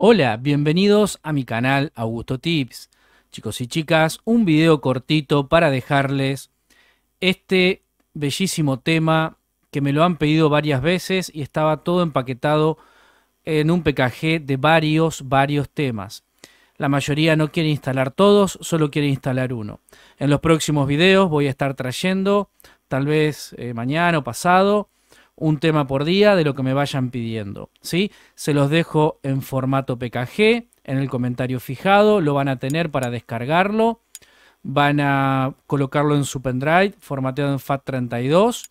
Hola, bienvenidos a mi canal Augusto Tips. Chicos y chicas, un video cortito para dejarles este bellísimo tema que me lo han pedido varias veces y estaba todo empaquetado en un PKG de varios, varios temas. La mayoría no quiere instalar todos, solo quiere instalar uno. En los próximos videos voy a estar trayendo, tal vez eh, mañana o pasado, un tema por día de lo que me vayan pidiendo. ¿sí? Se los dejo en formato PKG, en el comentario fijado, lo van a tener para descargarlo, van a colocarlo en su pendrive, formateado en FAT32,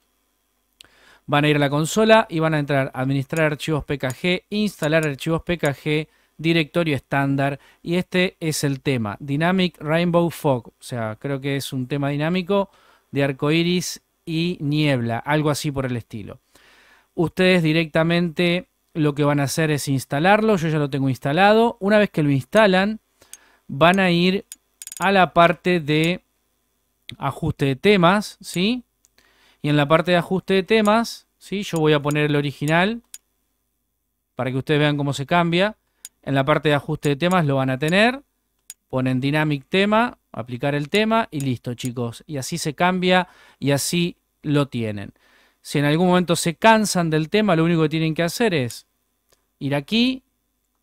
van a ir a la consola y van a entrar a administrar archivos PKG, instalar archivos PKG, directorio estándar y este es el tema, Dynamic Rainbow Fog, o sea, creo que es un tema dinámico de arcoiris y niebla, algo así por el estilo ustedes directamente lo que van a hacer es instalarlo. Yo ya lo tengo instalado. Una vez que lo instalan, van a ir a la parte de ajuste de temas, ¿sí? Y en la parte de ajuste de temas, ¿sí? Yo voy a poner el original para que ustedes vean cómo se cambia. En la parte de ajuste de temas lo van a tener. Ponen Dynamic Tema, aplicar el tema y listo, chicos. Y así se cambia y así lo tienen. Si en algún momento se cansan del tema, lo único que tienen que hacer es ir aquí,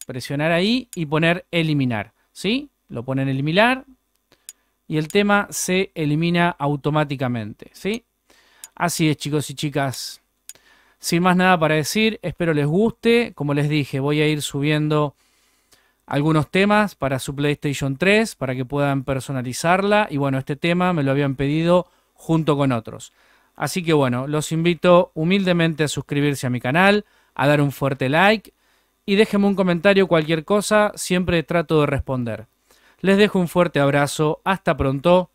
presionar ahí y poner eliminar. ¿Sí? Lo ponen eliminar y el tema se elimina automáticamente. ¿Sí? Así es, chicos y chicas. Sin más nada para decir, espero les guste. Como les dije, voy a ir subiendo algunos temas para su PlayStation 3, para que puedan personalizarla. Y bueno, este tema me lo habían pedido junto con otros. Así que bueno, los invito humildemente a suscribirse a mi canal, a dar un fuerte like y déjenme un comentario, cualquier cosa, siempre trato de responder. Les dejo un fuerte abrazo, hasta pronto.